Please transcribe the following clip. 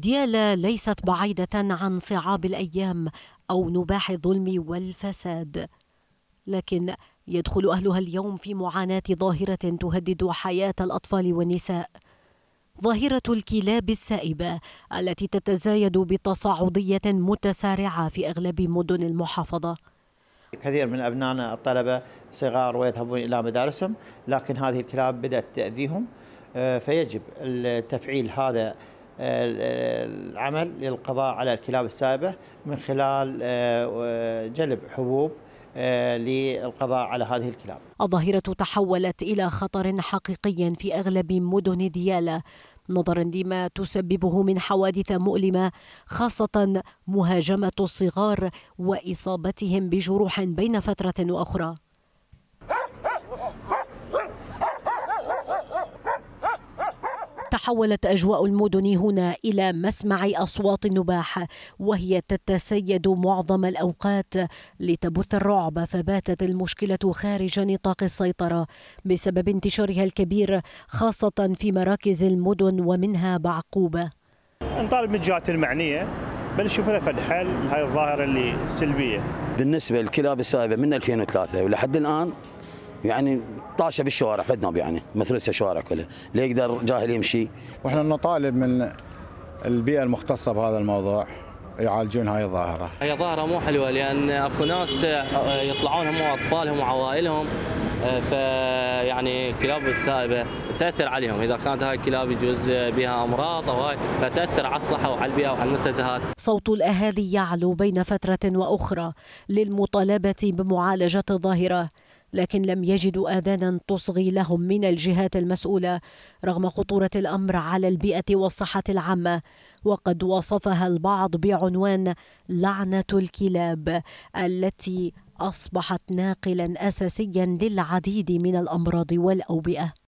ديالا ليست بعيدة عن صعاب الأيام أو نباح الظلم والفساد لكن يدخل أهلها اليوم في معاناة ظاهرة تهدد حياة الأطفال والنساء ظاهرة الكلاب السائبة التي تتزايد بتصاعدية متسارعة في أغلب مدن المحافظة كثير من أبنائنا الطلبة صغار ويذهبون إلى مدارسهم لكن هذه الكلاب بدأت تأذيهم آه، فيجب تفعيل هذا العمل للقضاء على الكلاب السائبة من خلال آه، جلب حبوب آه، للقضاء على هذه الكلاب الظاهرة تحولت إلى خطر حقيقي في أغلب مدن ديالة نظرا لما تسببه من حوادث مؤلمة خاصة مهاجمة الصغار وإصابتهم بجروح بين فترة وأخرى تحولت أجواء المدن هنا إلى مسمع أصوات النباح وهي تتسيد معظم الأوقات لتبث الرعب فباتت المشكلة خارج نطاق السيطرة بسبب انتشارها الكبير خاصة في مراكز المدن ومنها بعقوبة نطالب من الجهات المعنية بل نشوف لها فد حل هاي الظاهرة اللي سلبية بالنسبة للكلاب السائبة من 2003 ولحد الآن يعني طاشه بالشوارع فدنا يعني مثلسه شوارع كلها لا يقدر جاهل يمشي واحنا نطالب من البيئه المختصه بهذا الموضوع يعالجون هاي الظاهره هي ظاهره مو حلوه لان اكو ناس آه، يطلعون هم واطفالهم وعوائلهم آه، فيعني كلاب السائبه تاثر عليهم اذا كانت هاي الكلاب يجوز بها امراض او هاي فتاثر على الصحه وعلى البيئه وعلى المنتزهات. صوت الاهالي يعلو بين فتره واخرى للمطالبه بمعالجه الظاهره. لكن لم يجدوا آذانا تصغي لهم من الجهات المسؤولة رغم خطورة الأمر على البيئة والصحة العامة وقد وصفها البعض بعنوان لعنة الكلاب التي أصبحت ناقلا أساسيا للعديد من الأمراض والأوبئة